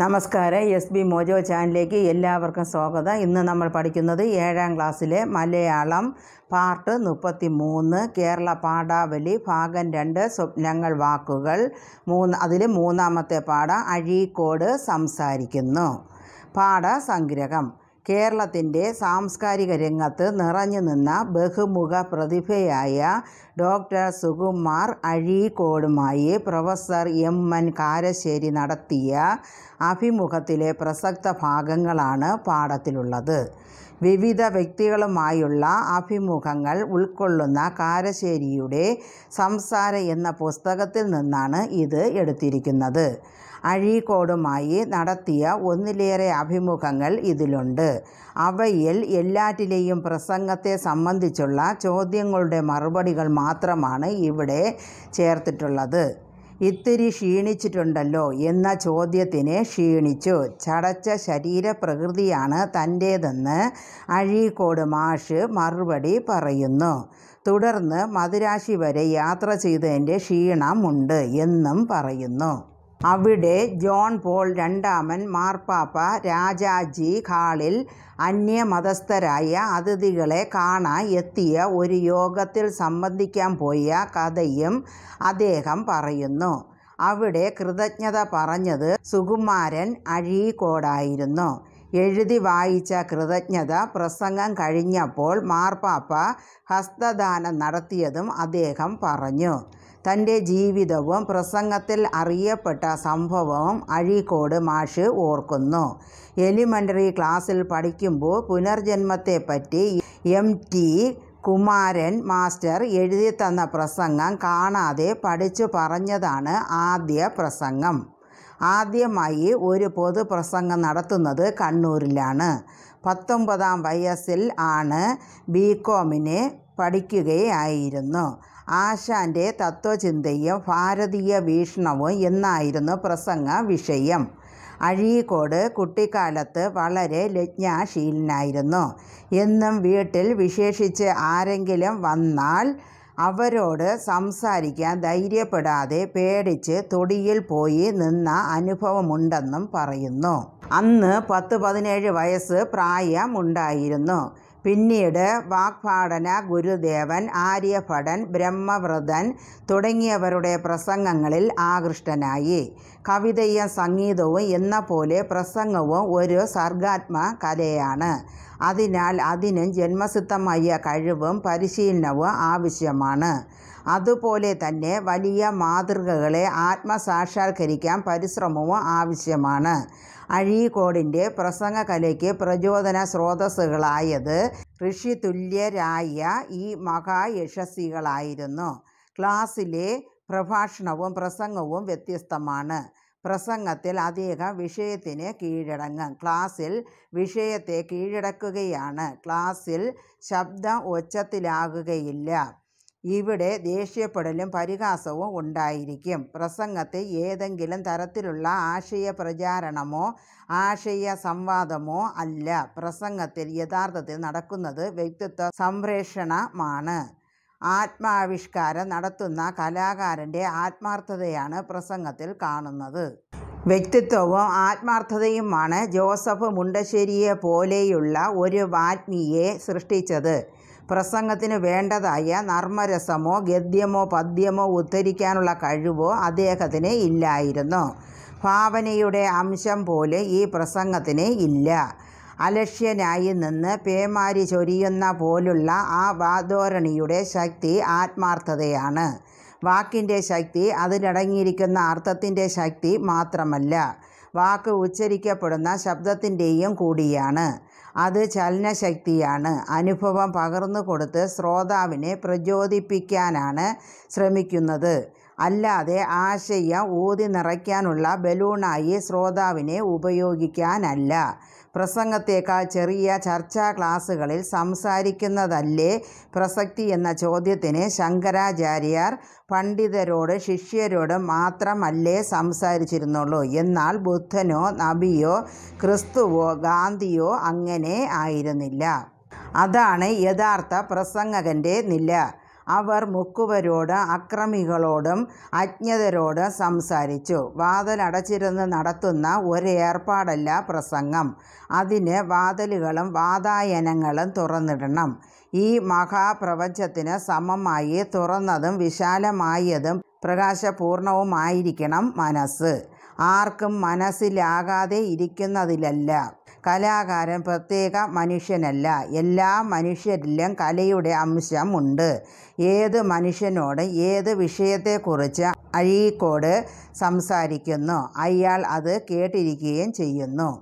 നമസ്കാരം S B mojo ചാനലിലേക്ക് എല്ലാവർക്കും സ്വാഗതം ഇന്ന് നമ്മൾ പഠിക്കുന്നത് ഏഴാം ക്ലാസ്സിലെ മലയാളം പാർട്ട് മുപ്പത്തി മൂന്ന് കേരള പാഠാവലി ഭാഗം രണ്ട് സ്വപ്നങ്ങൾ വാക്കുകൾ മൂന്ന് അതിൽ മൂന്നാമത്തെ പാഠം അഴീക്കോട് സംസാരിക്കുന്നു പാഠ സംഗ്രഹം കേരളത്തിൻ്റെ സാംസ്കാരിക രംഗത്ത് നിറഞ്ഞു നിന്ന ബഹുമുഖ പ്രതിഭയായ ഡോക്ടർ സുകുമാർ അഴീക്കോടുമായി പ്രൊഫസർ എം എൻ കാരശ്ശേരി നടത്തിയ അഭിമുഖത്തിലെ പ്രസക്ത ഭാഗങ്ങളാണ് പാഠത്തിലുള്ളത് വിവിധ വ്യക്തികളുമായുള്ള അഭിമുഖങ്ങൾ ഉൾക്കൊള്ളുന്ന കാരശ്ശേരിയുടെ സംസാര എന്ന പുസ്തകത്തിൽ നിന്നാണ് ഇത് എടുത്തിരിക്കുന്നത് അഴീക്കോടുമായി നടത്തിയ ഒന്നിലേറെ അഭിമുഖങ്ങൾ ഇതിലുണ്ട് അവയിൽ എല്ലാറ്റിലെയും പ്രസംഗത്തെ സംബന്ധിച്ചുള്ള ചോദ്യങ്ങളുടെ മറുപടികൾ മാത്രമാണ് ഇവിടെ ചേർത്തിട്ടുള്ളത് ഇത്തിരി ക്ഷീണിച്ചിട്ടുണ്ടല്ലോ എന്ന ചോദ്യത്തിന് ക്ഷീണിച്ചു ചടച്ച ശരീരപ്രകൃതിയാണ് തൻ്റേതെന്ന് അഴീക്കോട് മാഷ് മറുപടി പറയുന്നു തുടർന്ന് മദുരാശി വരെ യാത്ര ചെയ്തതിൻ്റെ ക്ഷീണമുണ്ട് എന്നും പറയുന്നു അവിടെ ജോൺ പോൾ രണ്ടാമൻ മാർപ്പാപ്പ രാജാജി ഹാളിൽ അന്യമതസ്ഥരായ അതിഥികളെ കാണാൻ എത്തിയ ഒരു യോഗത്തിൽ സംബന്ധിക്കാൻ പോയ കഥയും അദ്ദേഹം പറയുന്നു അവിടെ കൃതജ്ഞത പറഞ്ഞത് സുകുമാരൻ അഴീക്കോടായിരുന്നു എഴുതി വായിച്ച കൃതജ്ഞത പ്രസംഗം കഴിഞ്ഞപ്പോൾ മാർപ്പാപ്പ ഹസ്തദാനം നടത്തിയതും അദ്ദേഹം പറഞ്ഞു തൻ്റെ ജീവിതവും പ്രസംഗത്തിൽ അറിയപ്പെട്ട സംഭവവും അഴീക്കോട് മാഷ് ഓർക്കുന്നു എലിമെൻ്ററി ക്ലാസ്സിൽ പഠിക്കുമ്പോൾ പുനർജന്മത്തെപ്പറ്റി എം ടി കുമാരൻ മാസ്റ്റർ എഴുതി തന്ന പ്രസംഗം കാണാതെ പഠിച്ചു പറഞ്ഞതാണ് ആദ്യ പ്രസംഗം ആദ്യമായി ഒരു പൊതുപ്രസംഗം നടത്തുന്നത് കണ്ണൂരിലാണ് പത്തൊമ്പതാം വയസ്സിൽ ആണ് ബി കോമിനെ പഠിക്കുകയായിരുന്നു ആശാന്റെ തത്വചിന്തയും ഭാരതീയ വീക്ഷണവും എന്നായിരുന്നു പ്രസംഗ വിഷയം അഴീക്കോട് കുട്ടിക്കാലത്ത് വളരെ ലജ്ഞാശീലനായിരുന്നു എന്നും വീട്ടിൽ വിശേഷിച്ച് ആരെങ്കിലും വന്നാൽ അവരോട് സംസാരിക്കാൻ ധൈര്യപ്പെടാതെ പേടിച്ച് തൊടിയിൽ പോയി നിന്ന അനുഭവമുണ്ടെന്നും പറയുന്നു അന്ന് പത്ത് പതിനേഴ് വയസ്സ് പ്രായമുണ്ടായിരുന്നു പിന്നീട് വാഗ്ഭാടന ഗുരുദേവൻ ആര്യഭടൻ ബ്രഹ്മവ്രതൻ തുടങ്ങിയവരുടെ പ്രസംഗങ്ങളിൽ ആകൃഷ്ടനായി കവിതയും സംഗീതവും എന്ന പോലെ പ്രസംഗവും ഒരു സർഗാത്മ കലയാണ് അതിനാൽ അതിനും ജന്മസിദ്ധമായ കഴിവും പരിശീലനവും ആവശ്യമാണ് അതുപോലെ തന്നെ വലിയ മാതൃകകളെ ആത്മസാക്ഷാത്കരിക്കാൻ പരിശ്രമവും ആവശ്യമാണ് അഴീക്കോടിൻ്റെ പ്രസംഗകലയ്ക്ക് പ്രചോദന സ്രോതസ്സുകളായത് തുല്യരായ ഈ മഹായശസ്വികളായിരുന്നു ക്ലാസ്സിലെ പ്രഭാഷണവും പ്രസംഗവും വ്യത്യസ്തമാണ് പ്രസംഗത്തിൽ അദ്ദേഹം വിഷയത്തിന് കീഴടങ്ങും ക്ലാസ്സിൽ വിഷയത്തെ കീഴടക്കുകയാണ് ക്ലാസ്സിൽ ശബ്ദം ഒച്ചത്തിലാകുകയില്ല ഇവിടെ ദേഷ്യപ്പെടലും പരിഹാസവും ഉണ്ടായിരിക്കും പ്രസംഗത്തെ ഏതെങ്കിലും തരത്തിലുള്ള ആശയ പ്രചാരണമോ ആശയ സംവാദമോ അല്ല പ്രസംഗത്തിൽ യഥാർത്ഥത്തിൽ നടക്കുന്നത് വ്യക്തിത്വ സംപ്രേഷണമാണ് ആത്മാവിഷ്കാരം നടത്തുന്ന കലാകാരൻ്റെ ആത്മാർത്ഥതയാണ് പ്രസംഗത്തിൽ കാണുന്നത് വ്യക്തിത്വവും ആത്മാർത്ഥതയുമാണ് ജോസഫ് മുണ്ടശ്ശേരിയെ പോലെയുള്ള ഒരു വാത്മിയെ സൃഷ്ടിച്ചത് പ്രസംഗത്തിന് വേണ്ടതായ നർമ്മരസമോ ഗദ്യമോ പദ്യമോ ഉദ്ധരിക്കാനുള്ള കഴിവോ അദ്ദേഹത്തിന് ഇല്ലായിരുന്നു ഭാവനയുടെ അംശം പോലെ ഈ പ്രസംഗത്തിന് ഇല്ല അലക്ഷ്യനായി നിന്ന് പേമാരി ചൊരിയുന്ന പോലുള്ള ആ വാതോരണിയുടെ ശക്തി ആത്മാർത്ഥതയാണ് വാക്കിൻ്റെ ശക്തി അതിലടങ്ങിയിരിക്കുന്ന അർത്ഥത്തിൻ്റെ ശക്തി മാത്രമല്ല വാക്ക് ഉച്ചരിക്കപ്പെടുന്ന ശബ്ദത്തിൻ്റെയും കൂടിയാണ് അത് ചലനശക്തിയാണ് അനുഭവം പകർന്നു കൊടുത്ത് ശ്രോതാവിനെ പ്രചോദിപ്പിക്കാനാണ് ശ്രമിക്കുന്നത് അല്ലാതെ ആശയം ഊതി നിറയ്ക്കാനുള്ള ബലൂണായി ശ്രോതാവിനെ ഉപയോഗിക്കാനല്ല പ്രസംഗത്തേക്കാൾ ചെറിയ ചർച്ചാ ക്ലാസ്സുകളിൽ സംസാരിക്കുന്നതല്ലേ പ്രസക്തി എന്ന ചോദ്യത്തിന് ശങ്കരാചാര്യർ പണ്ഡിതരോട് ശിഷ്യരോട് മാത്രമല്ലേ സംസാരിച്ചിരുന്നുള്ളൂ എന്നാൽ ബുദ്ധനോ നബിയോ ക്രിസ്തുവോ ഗാന്ധിയോ അങ്ങനെ ആയിരുന്നില്ല അതാണ് യഥാർത്ഥ പ്രസംഗകൻ്റെ നില അവർ മുക്കുവരോട് അക്രമികളോടും അജ്ഞതരോടും സംസാരിച്ചു വാതിലടച്ചിരുന്ന് നടത്തുന്ന ഒരു ഏർപ്പാടല്ല പ്രസംഗം അതിന് വാതിലുകളും വാതായനങ്ങളും തുറന്നിടണം ഈ മഹാപ്രപഞ്ചത്തിന് സമമായി തുറന്നതും വിശാലമായതും പ്രകാശപൂർണവുമായിരിക്കണം മനസ്സ് ആർക്കും മനസ്സിലാകാതെ ഇരിക്കുന്നതിലല്ല കലാകാരൻ പ്രത്യേക മനുഷ്യനല്ല എല്ലാ മനുഷ്യരിലും കലയുടെ അംശമുണ്ട് ഏത് മനുഷ്യനോട് ഏത് വിഷയത്തെക്കുറിച്ച് അഴീക്കോട് സംസാരിക്കുന്നു അയാൾ അത് കേട്ടിരിക്കുകയും ചെയ്യുന്നു